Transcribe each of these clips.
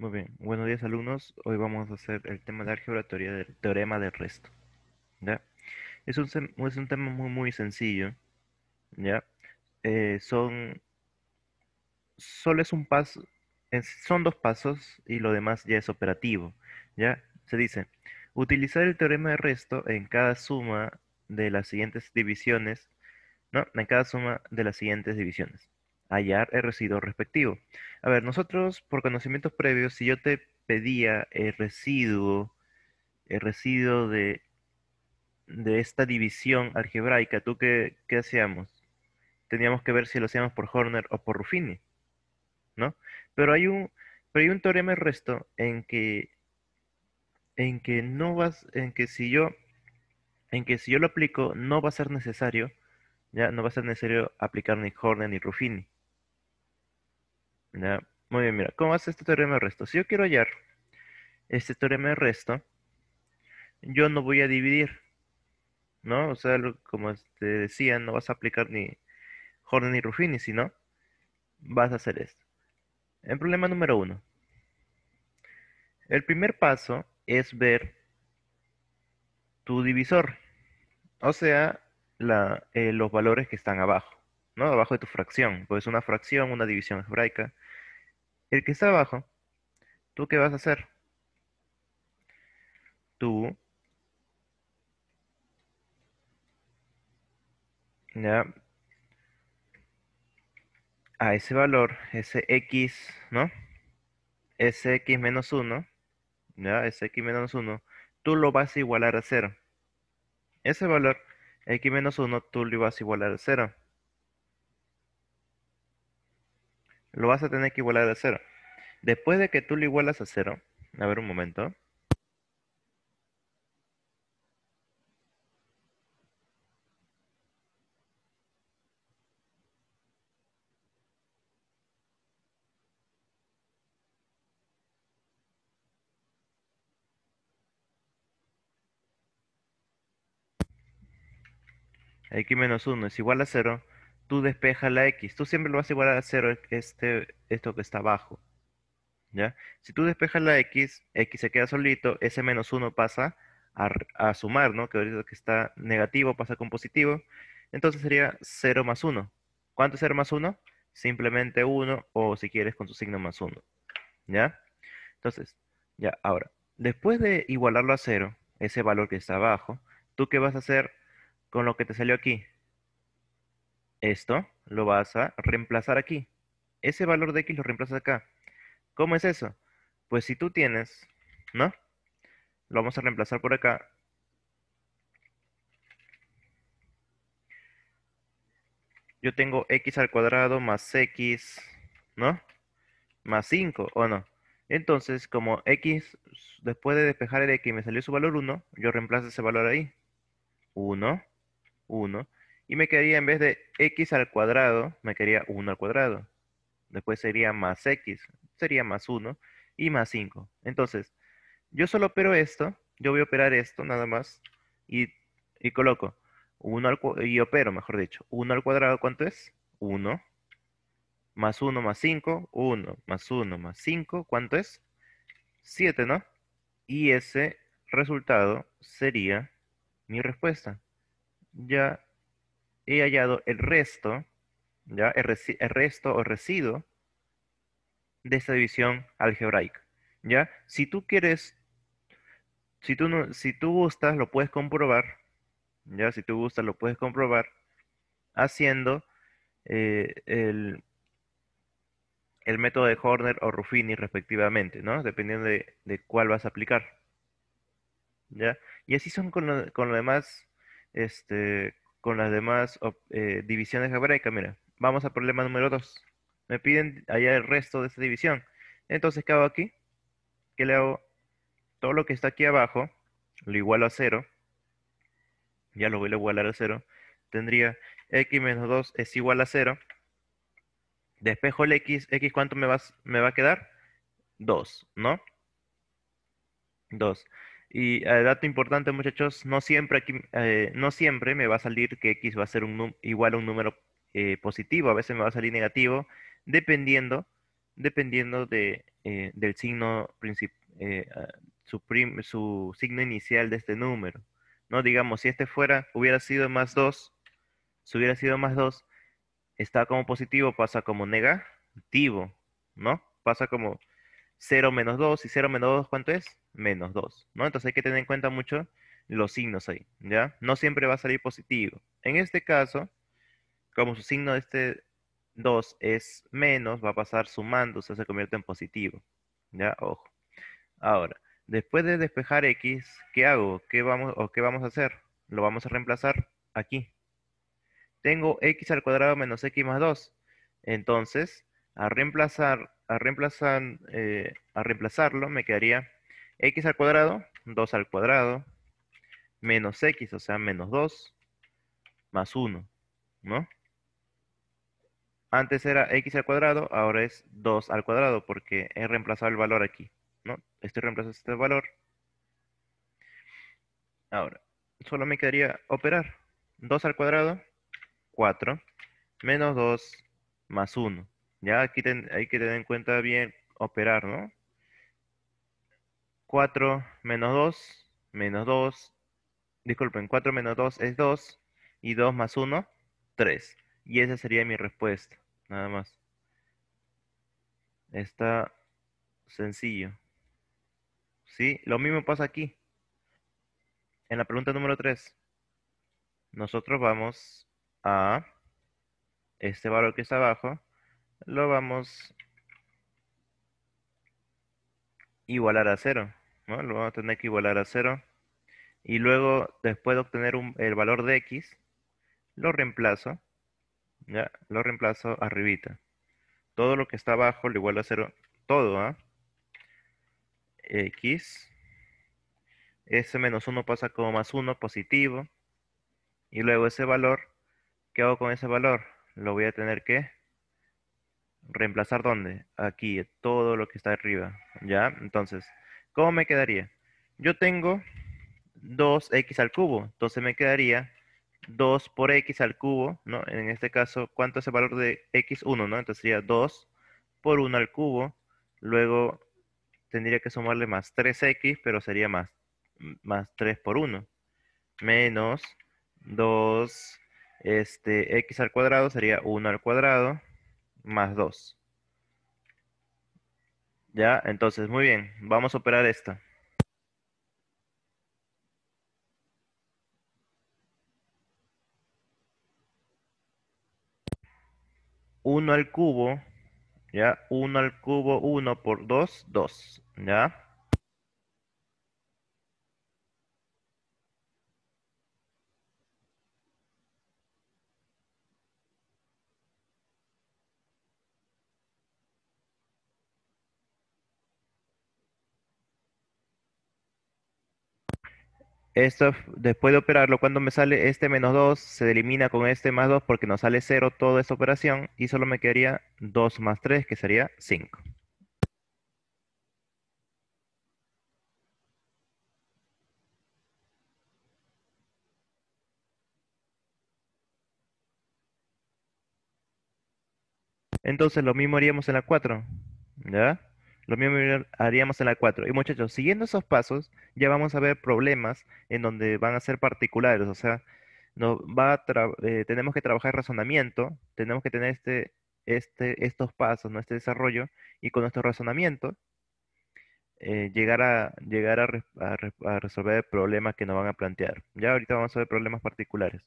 Muy bien, buenos días alumnos. Hoy vamos a hacer el tema de álgebra, teoría del teorema del resto. Es un, es un tema muy, muy sencillo. ¿Ya? Eh, son. Solo es un paso. son dos pasos y lo demás ya es operativo. ¿Ya? Se dice: utilizar el teorema de resto en cada suma de las siguientes divisiones. ¿No? En cada suma de las siguientes divisiones hallar el residuo respectivo. A ver, nosotros, por conocimientos previos, si yo te pedía el residuo, el residuo de, de esta división algebraica, ¿tú qué, hacíamos? Teníamos que ver si lo hacíamos por Horner o por Ruffini, ¿no? Pero hay un, pero hay un teorema de resto en que, en que no vas, en que si yo, en que si yo lo aplico, no va a ser necesario, ya no va a ser necesario aplicar ni Horner ni Ruffini. Muy bien, mira, ¿cómo hace este teorema de resto? Si yo quiero hallar este teorema de resto, yo no voy a dividir, ¿no? O sea, como te este, decía, no vas a aplicar ni Jordan ni Ruffini, sino vas a hacer esto. El problema número uno. El primer paso es ver tu divisor, o sea, eh, los valores que están abajo, ¿no? Abajo de tu fracción, pues una fracción, una división algebraica el que está abajo, ¿tú qué vas a hacer? Tú ya a ese valor, ese x, ¿no? Ese x menos 1, ya, ese x menos 1, tú lo vas a igualar a 0. Ese valor, x menos 1, tú lo vas a igualar a 0. Lo vas a tener que igualar a cero. Después de que tú lo igualas a cero, a ver un momento. X menos 1 es igual a 0 tú despejas la x. Tú siempre lo vas a igualar a 0 este, esto que está abajo. ¿ya? Si tú despejas la x, x se queda solito, ese menos 1 pasa a, sumar, ¿no? Que ahorita que está negativo pasa con positivo. Entonces sería 0 más 1. ¿Cuánto es 0 más 1? Simplemente 1 o si quieres con su signo más 1. ¿Ya? Entonces, ya, ahora, después de igualarlo a 0, ese valor que está abajo, ¿tú qué vas a hacer con lo que te salió aquí? Esto lo vas a reemplazar aquí. Ese valor de x lo reemplazas acá. ¿Cómo es eso? Pues si tú tienes, ¿no? Lo vamos a reemplazar por acá. Yo tengo x al cuadrado más x, ¿no? Más 5, ¿o no? Entonces, como x, después de despejar el x me salió su valor 1, yo reemplazo ese valor ahí. 1, 1. Y me quedaría en vez de x al cuadrado, me quedaría 1 al cuadrado. Después sería más x, sería más 1 y más 5. Entonces, yo solo opero esto, yo voy a operar esto nada más y, coloco 1 al y opero, mejor dicho, 1 al cuadrado, ¿cuánto es? 1 más 1 más 5, 1 más 1 más 5, ¿cuánto es? 7, ¿no? Y ese resultado sería mi respuesta. Ya he hallado el resto, ¿ya? El, resto o residuo de esta división algebraica, ¿ya? Si tú quieres, si tú, si tú gustas, lo puedes comprobar, ¿ya? Si tú gustas, lo puedes comprobar haciendo eh, el, método de Horner o Ruffini respectivamente, ¿no? Dependiendo de, cuál vas a aplicar. ¿Ya? Y así son con lo, con lo demás, este, con las demás eh, divisiones algebraicas. Mira, vamos al problema número 2. Me piden allá el resto de esta división. Entonces, ¿qué hago aquí? ¿Qué le hago? Todo lo que está aquí abajo, lo igualo a 0. Ya lo voy a igualar a 0. Tendría x menos 2 es igual a 0. Despejo el x. ¿X cuánto me, vas, me va a quedar? 2, ¿no? 2. Y eh, dato importante, muchachos, no siempre, aquí, eh, no siempre me va a salir que x va a ser un igual a un número eh, positivo, a veces me va a salir negativo, dependiendo, dependiendo de, del signo ah, su, signo inicial de este número. ¿no? Digamos, si este fuera, hubiera sido más 2, si hubiera sido más 2, está como positivo, pasa como negativo, ¿no? Pasa como 0 menos 2 y 0 menos 2, ¿cuánto es? Menos 2, ¿no? Entonces hay que tener en cuenta mucho los signos ahí, ¿ya? No siempre va a salir positivo. En este caso, como su signo de este 2 es menos, va a pasar sumando, o sea, se convierte en positivo, ¿ya? Ojo. Ahora, después de despejar X, ¿qué hago? ¿Qué vamos, o qué vamos a hacer? Lo vamos a reemplazar aquí. Tengo X al cuadrado menos X más 2. Entonces, a reemplazar, a reemplazar, eh, a reemplazarlo me quedaría x al cuadrado, 2 al cuadrado, menos x, o sea, menos 2, más 1, ¿no? Antes era x al cuadrado, ahora es 2 al cuadrado, porque he reemplazado el valor aquí, ¿no? Estoy reemplazando este valor. Ahora, solo me quedaría operar. 2 al cuadrado, 4, menos 2, más 1. Ya aquí hay que tener en cuenta bien operar, ¿no? 4 menos 2, menos 2, disculpen, 4 menos 2 es 2, y 2 más 1, 3. Y esa sería mi respuesta, nada más. Está sencillo. ¿Sí? Lo mismo pasa aquí. En la pregunta número 3, nosotros vamos a este valor que está abajo, lo vamos a igualar a cero, ¿no? Lo vamos a tener que igualar a cero. Y luego, después de obtener el valor de x, lo reemplazo, ya, lo reemplazo arribita. Todo lo que está abajo lo igualo a cero, todo, ¿ah? X, ese menos 1 pasa como más 1, positivo. Y luego ese valor, ¿qué hago con ese valor? Lo voy a tener que ¿Reemplazar dónde? Aquí, todo lo que está arriba, ¿ya? Entonces, ¿cómo me quedaría? Yo tengo 2x al cubo, entonces me quedaría 2 por x al cubo, ¿no? En este caso, ¿cuánto es el valor de x1, no? Entonces sería 2 por 1 al cubo, luego tendría que sumarle más 3x, pero sería más, más 3 por 1, menos 2, este, x al cuadrado sería 1 al cuadrado, más 2. ¿Ya? Entonces, muy bien, vamos a operar esto. 1 al cubo, ¿ya? 1 al cubo, 1 por 2, 2, ¿ya? Esto, después de operarlo, cuando me sale este menos 2, se elimina con este más 2 porque nos sale 0 toda esta operación y solo me quedaría 2 más 3, que sería 5. Entonces lo mismo haríamos en la 4, ¿ya? Lo mismo haríamos en la 4. Y muchachos, siguiendo esos pasos, ya vamos a ver problemas en donde van a ser particulares. O sea, va eh, tenemos que trabajar razonamiento, tenemos que tener este, este, estos pasos, nuestro desarrollo, y con nuestro razonamiento eh, llegar, a, llegar a, resolver problemas que nos van a plantear. Ya ahorita vamos a ver problemas particulares.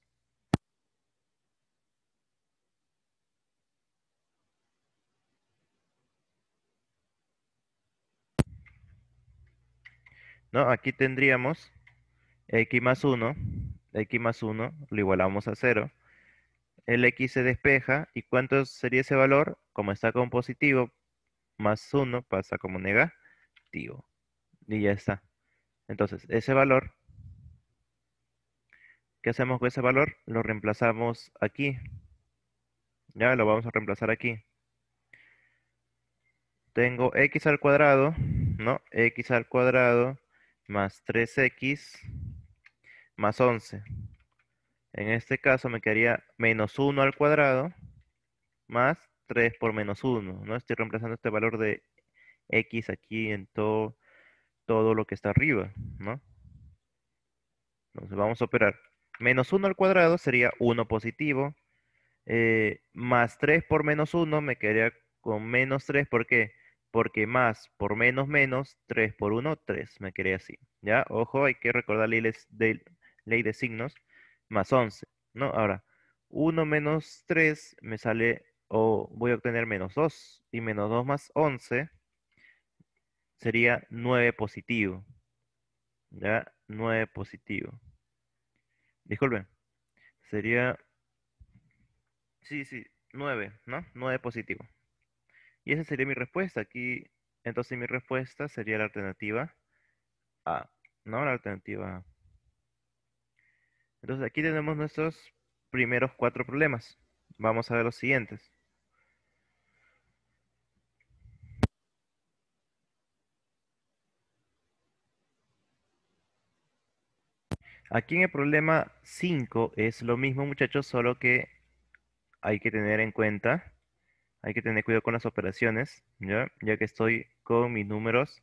¿no? Aquí tendríamos x más 1, x más 1 lo igualamos a 0. El x se despeja, ¿y cuánto sería ese valor? Como está como positivo, más 1 pasa como negativo. Y ya está. Entonces, ese valor, ¿qué hacemos con ese valor? Lo reemplazamos aquí. Ya, lo vamos a reemplazar aquí. Tengo x al cuadrado, ¿no? x al cuadrado más 3x más 11. En este caso me quedaría menos 1 al cuadrado más 3 por menos 1. ¿no? Estoy reemplazando este valor de x aquí en todo, todo lo que está arriba. Entonces vamos a operar. Menos 1 al cuadrado sería 1 positivo. Eh, más 3 por menos 1 me quedaría con menos 3. ¿Por qué? porque más por menos menos, 3 por 1, 3, me quedé así. ¿Ya? Ojo, hay que recordar la de, ley de signos, más 11, ¿no? Ahora, 1 menos 3 me sale, o voy a obtener menos 2, y menos 2 más 11 sería 9 positivo. ¿Ya? 9 positivo. Disculpen, sería, sí, sí, 9, ¿no? 9 positivo. Y esa sería mi respuesta. Aquí, entonces mi respuesta sería la alternativa A, ¿no? La alternativa A. Entonces aquí tenemos nuestros primeros cuatro problemas. Vamos a ver los siguientes. Aquí en el problema 5 es lo mismo, muchachos, solo que hay que tener en cuenta hay que tener cuidado con las operaciones, ¿ya? Ya que estoy con mis números,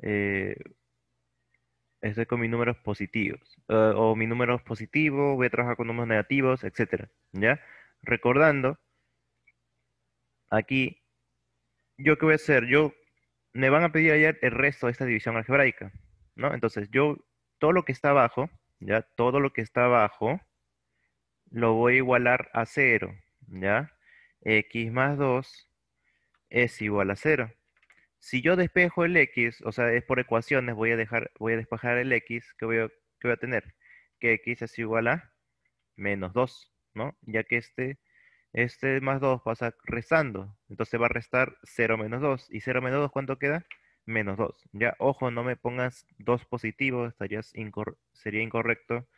eh, estoy con mis números positivos, eh, o mis números positivo, voy a trabajar con números negativos, etcétera, ¿ya? Recordando, aquí, ¿yo qué voy a hacer? Yo, me van a pedir ayer el resto de esta división algebraica, ¿no? Entonces, yo, todo lo que está abajo, ¿ya? Todo lo que está abajo, lo voy a igualar a cero, ¿ya? x más 2 es igual a 0. Si yo despejo el x, o sea, es por ecuaciones, voy a, dejar, voy a despejar el x, ¿qué voy, a, voy a tener? Que x es igual a menos 2, ¿no? Ya que este, este más 2 pasa restando, entonces va a restar 0 menos 2. ¿Y 0 menos 2 cuánto queda? Menos 2. Ya, ojo, no me pongas 2 positivo, estarías sería incorrecto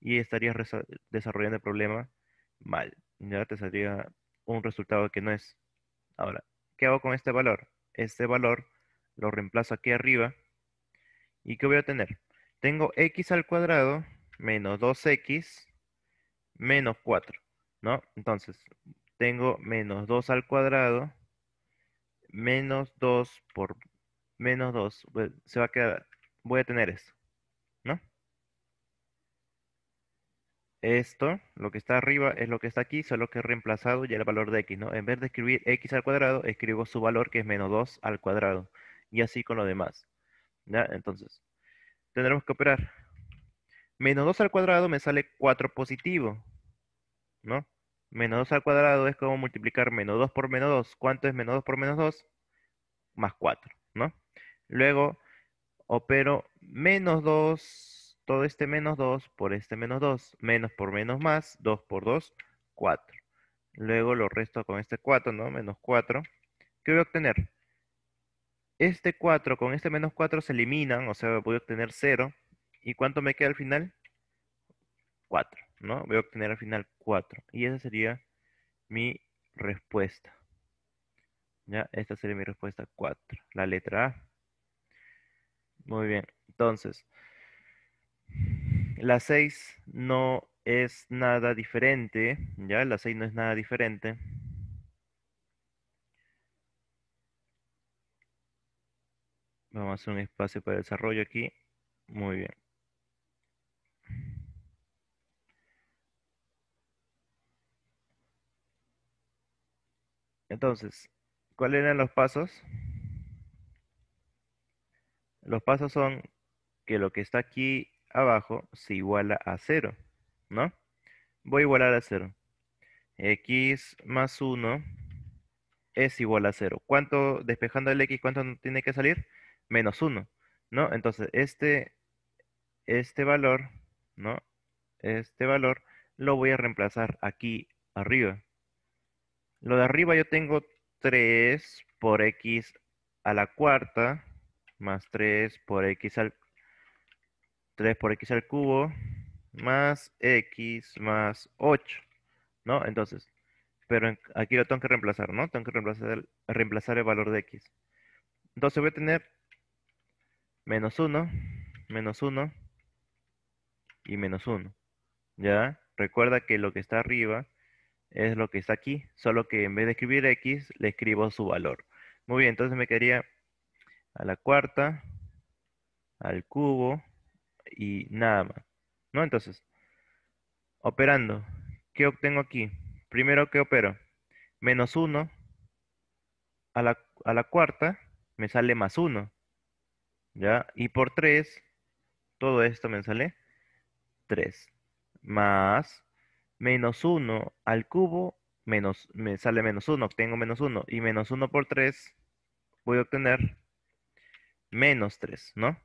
y estarías desarrollando el problema mal. Ya te saldría un resultado que no es. Ahora, ¿qué hago con este valor? Este valor lo reemplazo aquí arriba. ¿Y qué voy a tener? Tengo x al cuadrado menos 2x menos 4, ¿no? Entonces, tengo menos 2 al cuadrado menos 2 por menos 2. Pues, se va a quedar, voy a tener esto. Esto, lo que está arriba, es lo que está aquí, solo que he reemplazado ya el valor de x, ¿no? En vez de escribir x al cuadrado, escribo su valor, que es menos 2 al cuadrado. Y así con lo demás. ¿Ya? Entonces, tendremos que operar. Menos 2 al cuadrado me sale 4 positivo, ¿no? Menos 2 al cuadrado es como multiplicar menos 2 por menos 2. ¿Cuánto es menos 2 por menos 2? Más 4, ¿no? Luego, opero menos 2 este menos 2 por este menos 2, menos por menos más, 2 por 2, 4. Luego lo resto con este 4, ¿no? Menos 4. ¿Qué voy a obtener? Este 4 con este menos 4 se eliminan, o sea, voy a obtener 0. ¿Y cuánto me queda al final? 4, ¿no? Voy a obtener al final 4. Y esa sería mi respuesta. ¿Ya? Esta sería mi respuesta 4, la letra A. Muy bien, entonces, la 6 no es nada diferente, ¿ya? La 6 no es nada diferente. Vamos a hacer un espacio para desarrollo aquí. Muy bien. Entonces, ¿cuáles eran los pasos? Los pasos son que lo que está aquí abajo se iguala a 0, ¿no? Voy a igualar a 0. X más 1 es igual a 0. ¿Cuánto, despejando el X, cuánto tiene que salir? Menos 1, ¿no? Entonces, este, este valor, ¿no? Este valor lo voy a reemplazar aquí arriba. Lo de arriba yo tengo 3 por X a la cuarta, más 3 por X al 3 por x al cubo más x más 8, ¿no? Entonces, pero aquí lo tengo que reemplazar, ¿no? Tengo que reemplazar reemplazar el valor de x. Entonces voy a tener menos 1, menos 1 y menos 1, ¿ya? Recuerda que lo que está arriba es lo que está aquí, solo que en vez de escribir x, le escribo su valor. Muy bien, entonces me quedaría a la cuarta, al cubo, y nada más. ¿No? Entonces, operando, ¿qué obtengo aquí? Primero, ¿qué opero? Menos 1 a la, cuarta me sale más 1. ¿Ya? Y por 3, todo esto me sale 3. Más menos 1 al cubo, menos, me sale menos 1, obtengo menos 1. Y menos 1 por 3, voy a obtener menos 3, ¿no?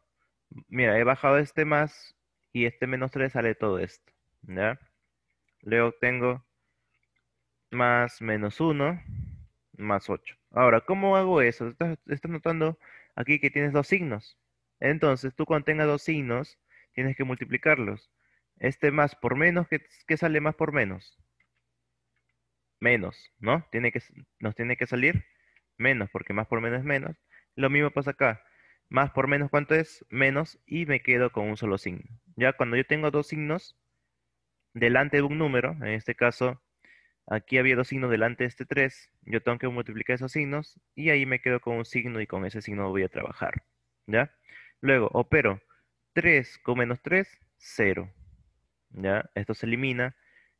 mira, he bajado este más y este menos 3 sale todo esto, ¿ya? Luego tengo más menos 1 más 8. Ahora, ¿cómo hago eso? Estás, notando aquí que tienes dos signos. Entonces, tú cuando tengas dos signos, tienes que multiplicarlos. Este más por menos, ¿qué, sale más por menos? Menos, ¿no? Tiene que, nos tiene que salir menos, porque más por menos es menos. Lo mismo pasa acá. Más por menos, ¿cuánto es? Menos y me quedo con un solo signo. Ya cuando yo tengo dos signos delante de un número, en este caso, aquí había dos signos delante de este 3, yo tengo que multiplicar esos signos y ahí me quedo con un signo y con ese signo voy a trabajar. ¿Ya? Luego, opero 3 con menos 3, 0. ¿Ya? Esto se elimina.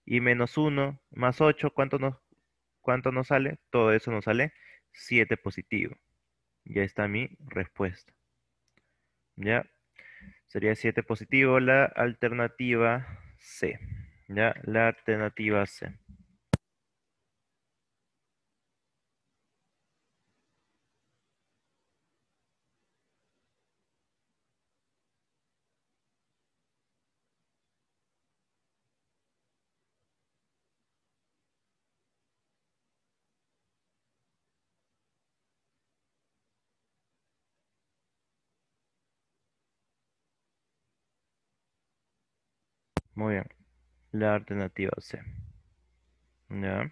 Y menos 1 más 8, ¿cuánto nos, ¿cuánto nos sale? Todo eso nos sale 7 positivo. Ya está mi respuesta. ¿Ya? Sería 7 positivo la alternativa C. ¿Ya? La alternativa C. Muy bien. La alternativa C. ¿Ya?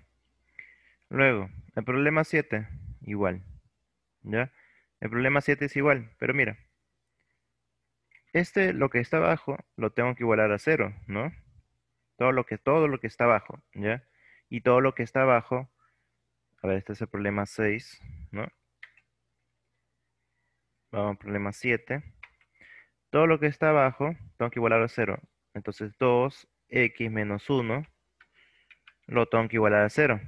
Luego, el problema 7, igual. ¿Ya? El problema 7 es igual, pero mira. Este, lo que está abajo, lo tengo que igualar a 0, ¿no? Todo lo que, todo lo que está abajo, ¿ya? Y todo lo que está abajo, a ver, este es el problema 6, ¿no? Vamos al problema 7. Todo lo que está abajo, tengo que igualar a 0. Entonces 2x menos 1 lo tengo que igualar a 0.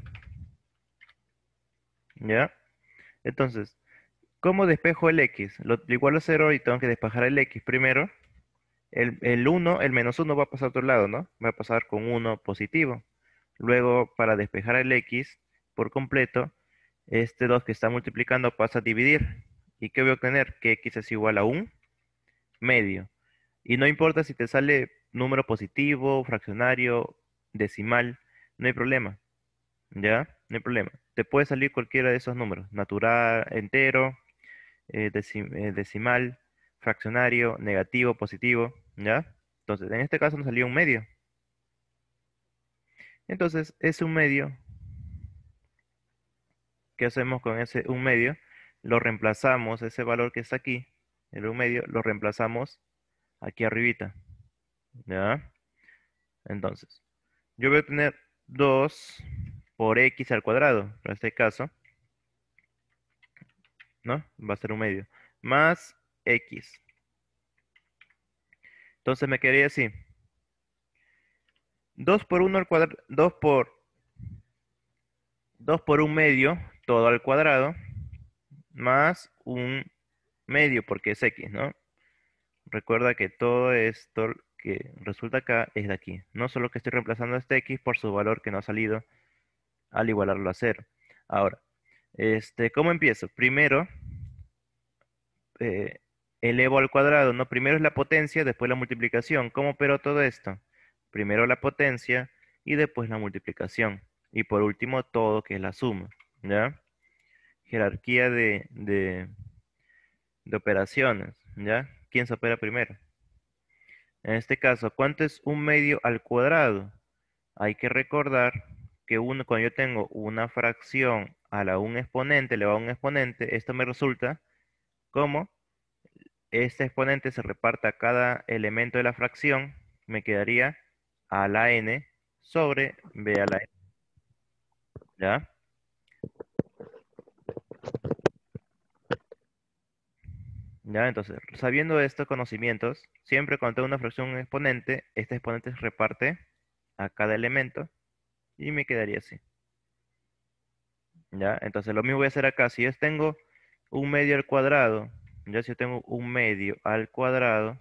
¿Ya? Entonces, ¿cómo despejo el x? Lo igual a 0 y tengo que despejar el x primero. El, el 1, el menos 1 va a pasar a otro lado, ¿no? Va a pasar con 1 positivo. Luego, para despejar el x por completo, este 2 que está multiplicando pasa a dividir. ¿Y qué voy a obtener? Que x es igual a 1 medio. Y no importa si te sale número positivo, fraccionario, decimal, no hay problema. ¿Ya? No hay problema. Te puede salir cualquiera de esos números, natural, entero, eh, eh, decimal, fraccionario, negativo, positivo, ¿ya? Entonces, en este caso nos salió un medio. Entonces, ese un medio, ¿qué hacemos con ese un medio? Lo reemplazamos, ese valor que está aquí, el un medio, lo reemplazamos aquí arribita. ¿Ya? Entonces, yo voy a tener 2 por x al cuadrado, en este caso. ¿No? Va a ser un medio. Más x. Entonces me quedaría así. 2 por 1 al cuadrado, 2 por 2 por un medio, todo al cuadrado, más un medio, porque es x, ¿no? Recuerda que todo esto que resulta acá es de aquí. No solo que estoy reemplazando este x por su valor que no ha salido al igualarlo a cero. Ahora, este, ¿cómo empiezo? Primero, eh, elevo al cuadrado, ¿no? Primero es la potencia, después la multiplicación. ¿Cómo opero todo esto? Primero la potencia y después la multiplicación. Y por último, todo que es la suma, ¿ya? Jerarquía de, de, de operaciones, ¿ya? ¿Quién se opera primero? En este caso, ¿cuánto es un medio al cuadrado? Hay que recordar que cuando yo tengo una fracción a la un exponente elevado a un exponente, esto me resulta como este exponente se reparta a cada elemento de la fracción, me quedaría a la n sobre b a la n. ¿Ya? ¿Ya? Entonces, sabiendo estos conocimientos, siempre cuando tengo una fracción exponente, este exponente se reparte a cada elemento y me quedaría así. ¿Ya? Entonces, lo mismo voy a hacer acá. Si yo tengo un medio al cuadrado, ya si yo tengo un medio al cuadrado,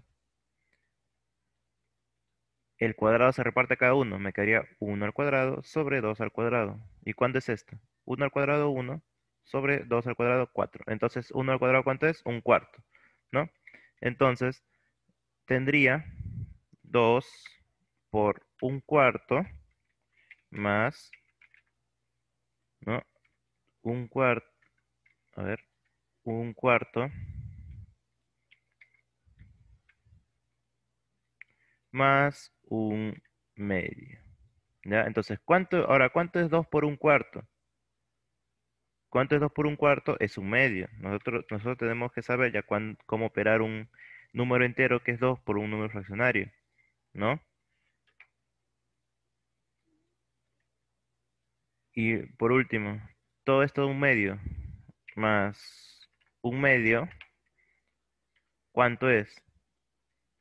el cuadrado se reparte a cada uno. Me quedaría 1 al cuadrado sobre 2 al cuadrado. ¿Y cuánto es esto? 1 al cuadrado, 1 sobre 2 al cuadrado, 4. Entonces, 1 al cuadrado, ¿cuánto es? Un cuarto. ¿no? Entonces, tendría 2 por 1 cuarto más, ¿no? 1 cuarto, a ver, 1 cuarto más 1 medio. ¿Ya? Entonces, ¿cuánto, ahora, ¿cuánto es 2 por 1 cuarto? ¿Cuánto es 2 por un cuarto? Es un medio. Nosotros, tenemos que saber ya cómo operar un número entero que es 2 por un número fraccionario, ¿no? Y por último, todo esto de un medio más un medio, ¿cuánto es?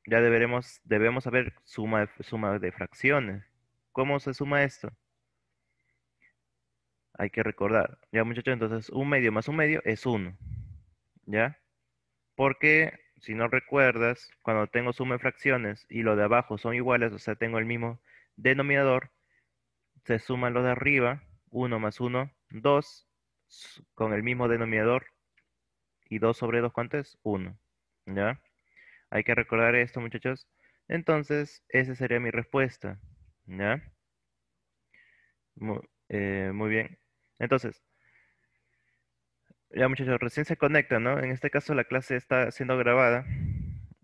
Ya deberemos, debemos saber suma de, suma de fracciones. ¿Cómo se suma esto? Hay que recordar. Ya, muchachos, entonces un medio más un medio es uno. ¿Ya? Porque si no recuerdas, cuando tengo suma de fracciones y lo de abajo son iguales, o sea, tengo el mismo denominador, se suman lo de arriba, 1 más uno, dos, con el mismo denominador, y 2 sobre dos, ¿cuánto es? 1, ¿ya? Hay que recordar esto, muchachos. Entonces, esa sería mi respuesta, ¿ya? Eh, muy bien. Entonces, ya muchachos, recién se conectan, ¿no? En este caso la clase está siendo grabada,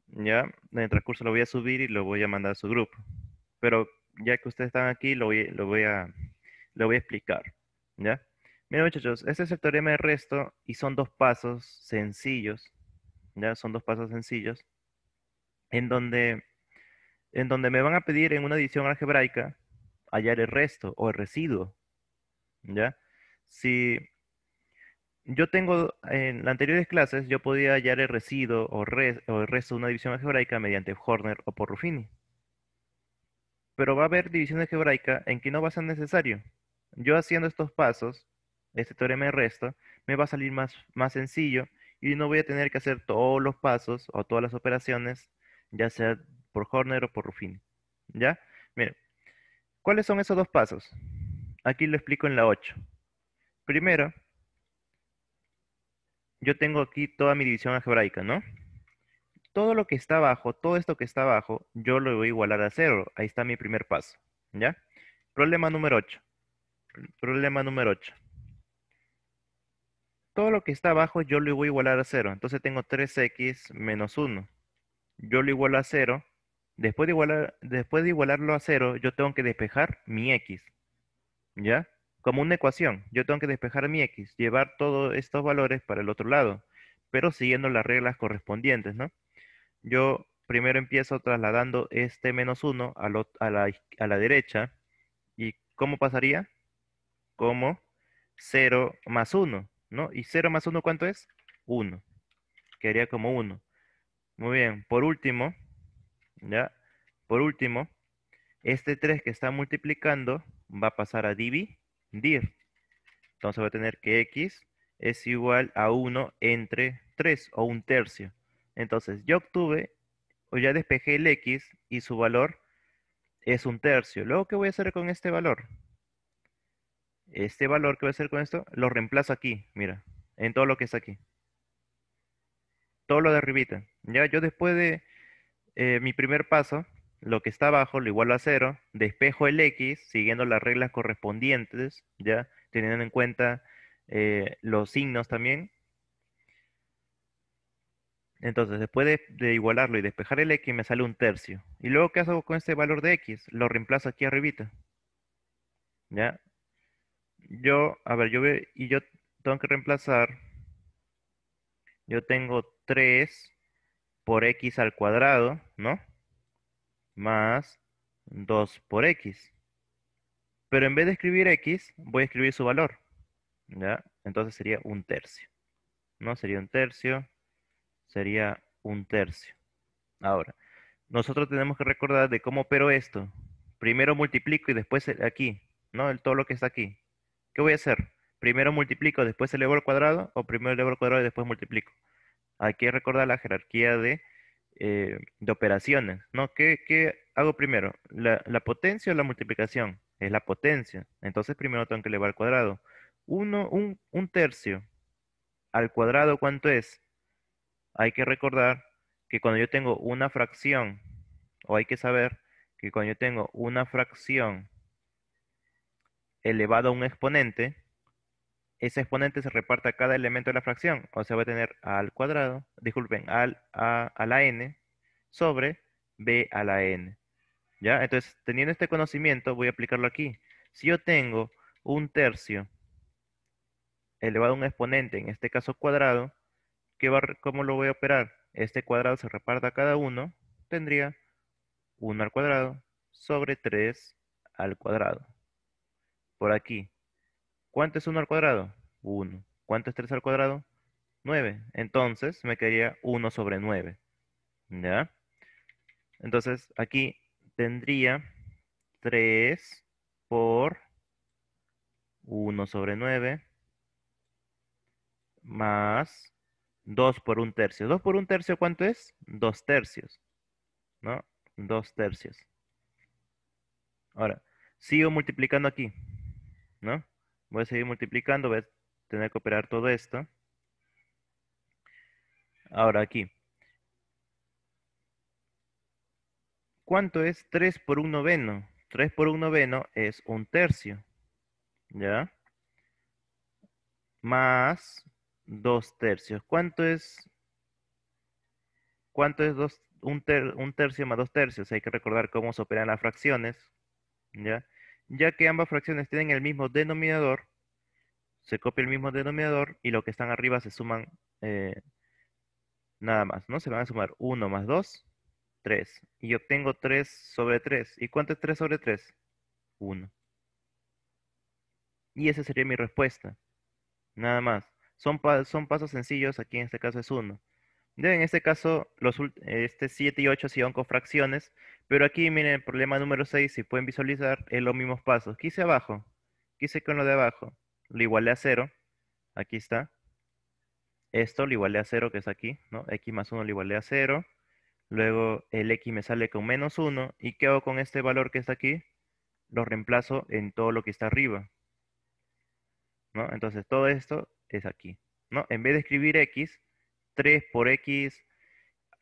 ya, en el transcurso lo voy a subir y lo voy a mandar a su grupo. Pero ya que ustedes están aquí, lo voy, lo voy, a, lo voy a explicar, ¿ya? Mira muchachos, este es el teorema de resto y son dos pasos sencillos, ya, son dos pasos sencillos, en donde, en donde me van a pedir en una edición algebraica hallar el resto o el residuo, ¿ya? si yo tengo, en las anteriores clases yo podía hallar el residuo o, el resto de una división algebraica mediante Horner o por Ruffini. Pero va a haber división algebraica en que no va a ser necesario. Yo haciendo estos pasos, este teorema de resto, me va a salir más, más sencillo y no voy a tener que hacer todos los pasos o todas las operaciones, ya sea por Horner o por Ruffini. ¿Ya? Miren, ¿cuáles son esos dos pasos? Aquí lo explico en la 8. Primero, yo tengo aquí toda mi división algebraica, ¿no? Todo lo que está abajo, todo esto que está abajo, yo lo voy a igualar a cero. Ahí está mi primer paso, ¿ya? Problema número 8. Problema número 8. Todo lo que está abajo yo lo voy a igualar a cero. Entonces tengo 3x menos 1. Yo lo igualo a cero. Después de, igualar, después de igualarlo a cero, yo tengo que despejar mi x. ¿Ya? Como una ecuación, yo tengo que despejar mi x, llevar todos estos valores para el otro lado, pero siguiendo las reglas correspondientes, ¿no? Yo primero empiezo trasladando este menos 1 a, la, derecha, ¿y cómo pasaría? Como 0 más 1, ¿no? ¿Y 0 más 1 cuánto es? 1. Quedaría como 1. Muy bien, por último, ¿ya? Por último, este 3 que está multiplicando va a pasar a dividir dir. Entonces voy a tener que x es igual a 1 entre 3 o un tercio. Entonces yo obtuve o ya despejé el x y su valor es un tercio. Luego, ¿qué voy a hacer con este valor? Este valor, que voy a hacer con esto? Lo reemplazo aquí, mira, en todo lo que está aquí. Todo lo de arribita. Ya yo después de eh, mi primer paso, lo que está abajo lo igualo a cero, despejo el x siguiendo las reglas correspondientes, ya teniendo en cuenta eh, los signos también. Entonces, después de, igualarlo y despejar el x, me sale un tercio. ¿Y luego qué hago con este valor de x? Lo reemplazo aquí arribita. ¿Ya? Yo, a ver, yo veo... y yo tengo que reemplazar. Yo tengo 3 por x al cuadrado, ¿no? más 2 por x. Pero en vez de escribir x, voy a escribir su valor. ¿ya? Entonces sería un tercio. ¿No? Sería un tercio. Sería un tercio. Ahora, nosotros tenemos que recordar de cómo opero esto. Primero multiplico y después aquí, ¿no? El todo lo que está aquí. ¿Qué voy a hacer? Primero multiplico, después elevo al cuadrado, o primero elevo al cuadrado y después multiplico. Hay que recordar la jerarquía de eh, de operaciones, ¿no? ¿Qué, hago primero? ¿La, potencia o la multiplicación? Es la potencia. Entonces primero tengo que elevar al cuadrado. un, un tercio al cuadrado, ¿cuánto es? Hay que recordar que cuando yo tengo una fracción, o hay que saber que cuando yo tengo una fracción elevado a un exponente, ese exponente se reparte a cada elemento de la fracción, o sea, va a tener a al cuadrado, disculpen, a, a la n sobre b a la n. ¿Ya? Entonces, teniendo este conocimiento, voy a aplicarlo aquí. Si yo tengo un tercio elevado a un exponente, en este caso cuadrado, ¿qué ¿cómo lo voy a operar? Este cuadrado se reparte a cada uno, tendría 1 al cuadrado sobre 3 al cuadrado. Por aquí, ¿Cuánto es 1 al cuadrado? 1. ¿Cuánto es 3 al cuadrado? 9. Entonces me quedaría 1 sobre 9. ¿Ya? Entonces aquí tendría 3 por 1 sobre 9 más 2 por 1 tercio. 2 por 1 tercio, ¿cuánto es? 2 tercios. ¿No? 2 tercios. Ahora, sigo multiplicando aquí. ¿No? Voy a seguir multiplicando, voy a tener que operar todo esto. Ahora aquí. ¿Cuánto es 3 por 1 noveno? 3 por 1 noveno es un tercio. ¿Ya? Más 2 tercios. ¿Cuánto es? ¿Cuánto es un, tercio más 2 tercios? Hay que recordar cómo se operan las fracciones. ¿Ya? ya que ambas fracciones tienen el mismo denominador, se copia el mismo denominador y lo que están arriba se suman eh, nada más, ¿no? Se van a sumar 1 más 2, 3. Y obtengo 3 sobre 3. ¿Y cuánto es 3 sobre 3? 1. Y esa sería mi respuesta. Nada más. Son, pasos sencillos, aquí en este caso es 1. En este caso, este 7 y 8 se iban con fracciones, pero aquí, miren, el problema número 6, si pueden visualizar, es los mismos pasos. Quise abajo, quise con lo de abajo, lo igualé a 0, aquí está. Esto lo igualé a 0, que es aquí, ¿no? X más 1 lo igualé a 0. Luego el X me sale con menos 1. ¿Y qué hago con este valor que está aquí? Lo reemplazo en todo lo que está arriba. ¿No? Entonces todo esto es aquí. ¿no? En vez de escribir X, 3 por X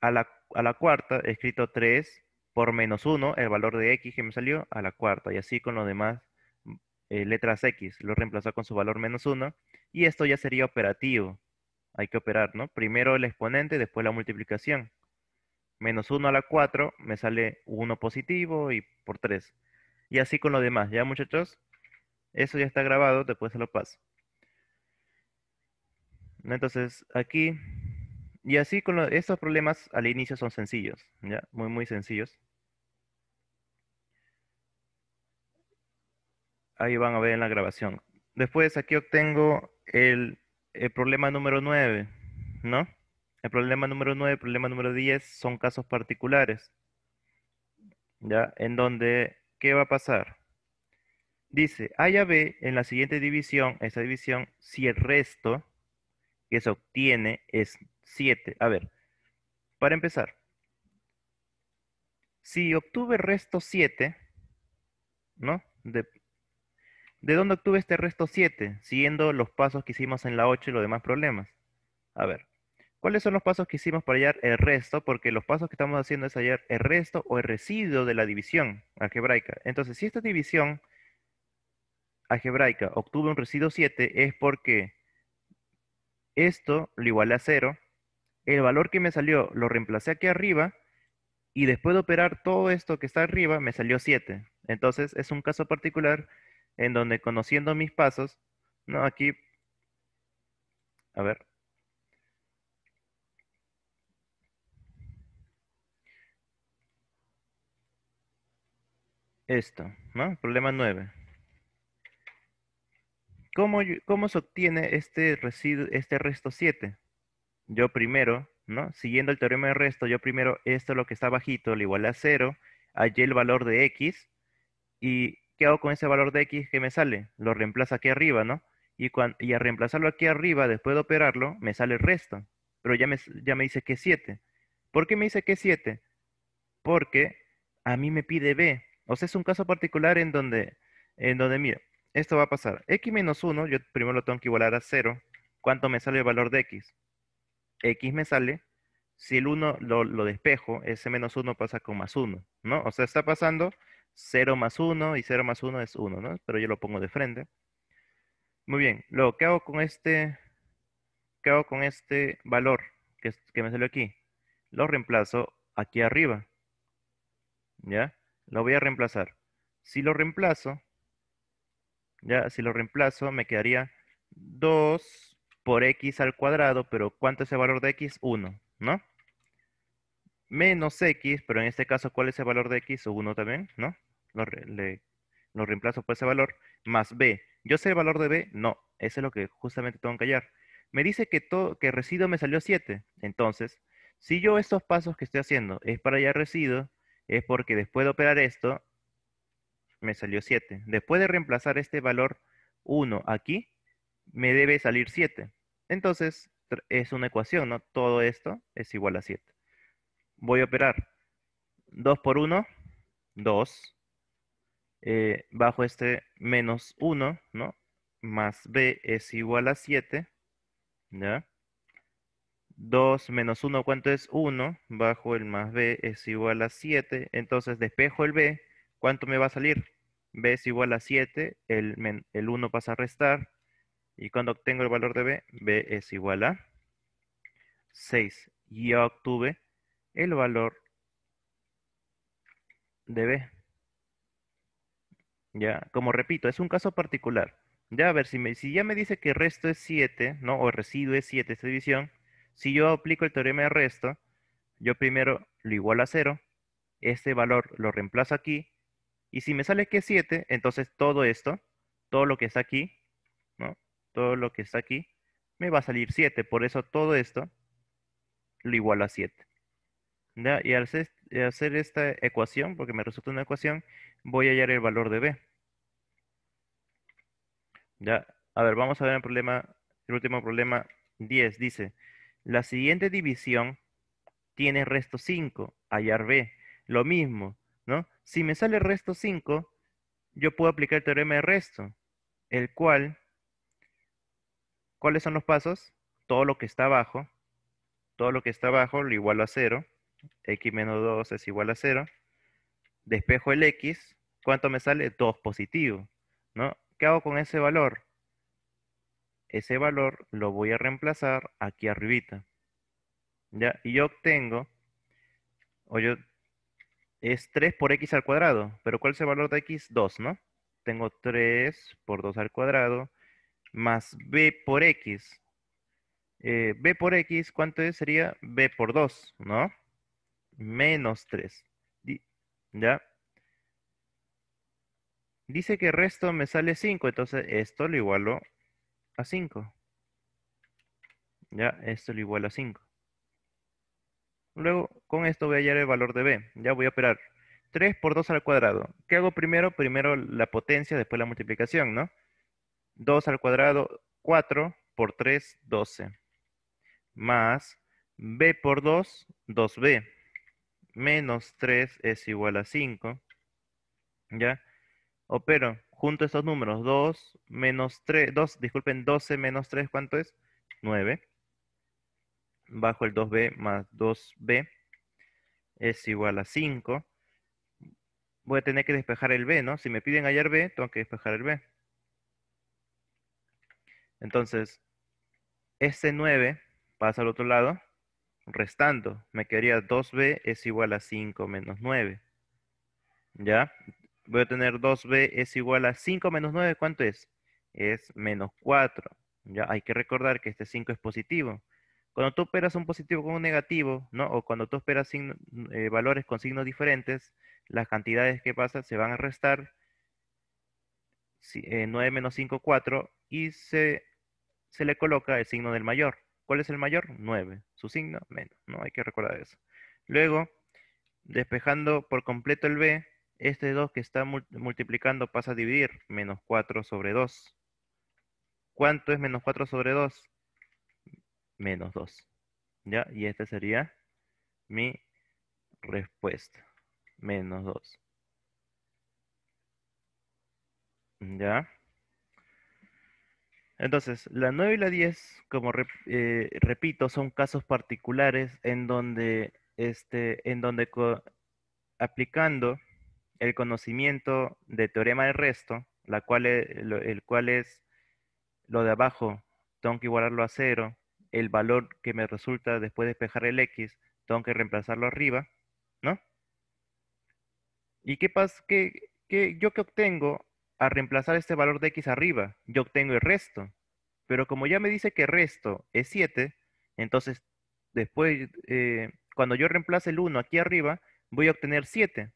a la, a la cuarta, he escrito 3 por menos 1, el valor de x que me salió, a la cuarta. Y así con los demás mm, eh, letras x. Lo reemplazó con su valor menos 1. Y esto ya sería operativo. Hay que operar, ¿no? Primero el exponente, después la multiplicación. Menos 1 a la 4 me sale 1 positivo y por 3. Y así con lo demás. ¿Ya, muchachos? Eso ya está grabado, después se lo paso. Entonces, aquí... Y así con los, estos problemas al inicio son sencillos, ¿ya? Muy, muy sencillos. Ahí van a ver en la grabación. Después aquí obtengo el, problema número 9, ¿no? El problema número 9, el problema número 10 son casos particulares. ¿Ya? En donde, ¿qué va a pasar? Dice, A a B en la siguiente división, esa división, si el resto que se obtiene es 7. A ver, para empezar, si obtuve resto 7, ¿no? De, ¿De dónde obtuve este resto 7, siguiendo los pasos que hicimos en la 8 y los demás problemas? A ver, ¿cuáles son los pasos que hicimos para hallar el resto? Porque los pasos que estamos haciendo es hallar el resto o el residuo de la división algebraica. Entonces, si esta división algebraica obtuve un residuo 7, es porque esto lo igualé a 0, el valor que me salió lo reemplacé aquí arriba, y después de operar todo esto que está arriba, me salió 7. Entonces, es un caso particular en donde conociendo mis pasos, no, aquí, a ver. Esto, ¿no? Problema 9. ¿Cómo, ¿Cómo, se obtiene este, residuo, este resto 7? Yo primero, ¿no? Siguiendo el teorema de resto, yo primero, esto es lo que está bajito, lo igual a 0, hallé el valor de x, y ¿qué hago con ese valor de X que me sale? Lo reemplazo aquí arriba, ¿no? Y, cuando, y al reemplazarlo aquí arriba, después de operarlo, me sale el resto. Pero ya me, ya me dice que es 7. ¿Por qué me dice que es 7? Porque a mí me pide B. O sea, es un caso particular en donde, en donde mira, esto va a pasar. X menos 1, yo primero lo tengo que igualar a 0. ¿Cuánto me sale el valor de X? X me sale, si el 1 lo, lo despejo, ese menos 1 pasa con más 1, ¿no? O sea, está pasando 0 más 1 y 0 más 1 es 1, ¿no? Pero yo lo pongo de frente. Muy bien, luego, ¿qué hago con este, qué hago con este valor que, que me salió aquí? Lo reemplazo aquí arriba. ¿Ya? Lo voy a reemplazar. Si lo reemplazo, ¿ya? Si lo reemplazo, me quedaría 2 por x al cuadrado, pero ¿cuánto es el valor de x? 1, ¿no? Menos x, pero en este caso, ¿cuál es el valor de x? 1 también, ¿no? lo, le, reemplazo por ese valor, más B. Yo sé el valor de B, no, eso es lo que justamente tengo que hallar. Me dice que, que residuo me salió 7. Entonces, si yo estos pasos que estoy haciendo es para hallar residuo, es porque después de operar esto, me salió 7. Después de reemplazar este valor 1 aquí, me debe salir 7. Entonces, es una ecuación, ¿no? Todo esto es igual a 7. Voy a operar 2 por 1, 2. Eh, bajo este menos 1, ¿no? Más b es igual a 7, ¿ya? 2 menos 1, ¿cuánto es? 1, bajo el más b es igual a 7, entonces despejo el b, ¿cuánto me va a salir? b es igual a 7, el, 1 pasa a restar, y cuando obtengo el valor de b, b es igual a 6. Ya obtuve el valor de b. Ya, como repito, es un caso particular. Ya, a ver, si, me, si ya me dice que resto es 7, ¿no? O residuo es 7, esta división. Si yo aplico el teorema de resto, yo primero lo igual a 0. Este valor lo reemplazo aquí. Y si me sale que es 7, entonces todo esto, todo lo que está aquí, ¿no? Todo lo que está aquí, me va a salir 7. Por eso todo esto lo igual a 7. ¿Ya? Y al, eh, hacer esta ecuación, porque me resulta una ecuación, voy a hallar el valor de B. Ya, a ver, vamos a ver el problema, el último problema 10. Dice, la siguiente división tiene resto 5, hallar B. Lo mismo, ¿no? Si me sale resto 5, yo puedo aplicar el teorema de resto, el cual, ¿cuáles son los pasos? Todo lo que está abajo, todo lo que está abajo lo igualo a 0 x menos 2 es igual a 0. Despejo el x, ¿cuánto me sale? 2 positivo, ¿no? ¿Qué hago con ese valor? Ese valor lo voy a reemplazar aquí arribita. ¿Ya? Y yo obtengo, o yo, es 3 por x al cuadrado, pero ¿cuál es el valor de x? 2, ¿no? Tengo 3 por 2 al cuadrado más b por x. Eh, b por x, ¿cuánto es? Sería b por 2, ¿no? menos 3. ¿Ya? Dice que el resto me sale 5, entonces esto lo igualo a 5. Ya, esto lo igualo a 5. Luego, con esto voy a hallar el valor de B. Ya voy a operar 3 por 2 al cuadrado. ¿Qué hago primero? Primero la potencia, después la multiplicación, ¿no? 2 al cuadrado, 4 por 3, 12. Más B por 2, 2B menos 3 es igual a 5. ¿Ya? Pero, junto a estos números. 2 menos 3, 2, disculpen, 12 menos 3, ¿cuánto es? 9. Bajo el 2b más 2b es igual a 5. Voy a tener que despejar el b, ¿no? Si me piden hallar b, tengo que despejar el b. Entonces, este 9 pasa al otro lado restando. Me quedaría 2b es igual a 5 menos 9. ¿Ya? Voy a tener 2b es igual a 5 menos 9. ¿Cuánto es? Es menos 4. ¿Ya? Hay que recordar que este 5 es positivo. Cuando tú operas un positivo con un negativo, ¿no? O cuando tú operas eh, valores con signos diferentes, las cantidades que pasan se van a restar. 9 eh, menos 5, 4. Y se, se le coloca el signo del mayor. ¿Cuál es el mayor? 9 su signo menos, ¿no? Hay que recordar eso. Luego, despejando por completo el B, este 2 que está multiplicando pasa a dividir, menos 4 sobre 2. ¿Cuánto es menos 4 sobre 2? Menos 2. ¿Ya? Y esta sería mi respuesta. Menos 2. ¿Ya? Entonces, la 9 y la 10, como eh, repito, son casos particulares en donde, este, en donde aplicando el conocimiento de teorema del resto, la cual e, el cual es lo de abajo, tengo que igualarlo a cero, el valor que me resulta después de despejar el x, tengo que reemplazarlo arriba, ¿no? ¿Y qué pasa? que yo que obtengo a reemplazar este valor de x arriba, yo obtengo el resto. Pero como ya me dice que resto es 7, entonces después, eh, cuando yo reemplace el 1 aquí arriba, voy a obtener 7.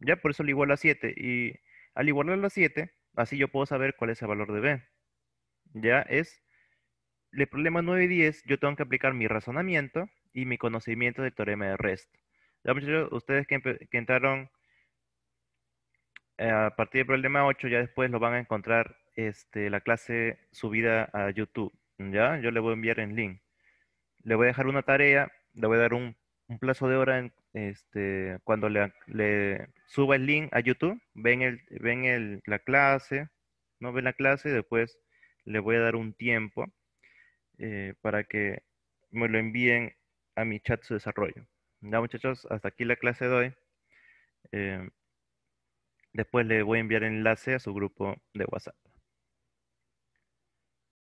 Ya por eso lo igualo a 7. Y al igualarlo a 7, así yo puedo saber cuál es el valor de b. Ya es el problema 9 y 10, yo tengo que aplicar mi razonamiento y mi conocimiento del teorema de resto. Ya muchachos, ustedes que entraron eh, a partir del problema 8 ya después lo van a encontrar este, la clase subida a YouTube. ¿ya? Yo le voy a enviar en link. Le voy a dejar una tarea, le voy a dar un, plazo de hora en, este, cuando le, suba el link a YouTube. Ven, el, ven el, la clase, no ven la clase, después le voy a dar un tiempo eh, para que me lo envíen a mi chat su desarrollo. Ya muchachos, hasta aquí la clase de hoy. Eh, Después le voy a enviar el enlace a su grupo de WhatsApp.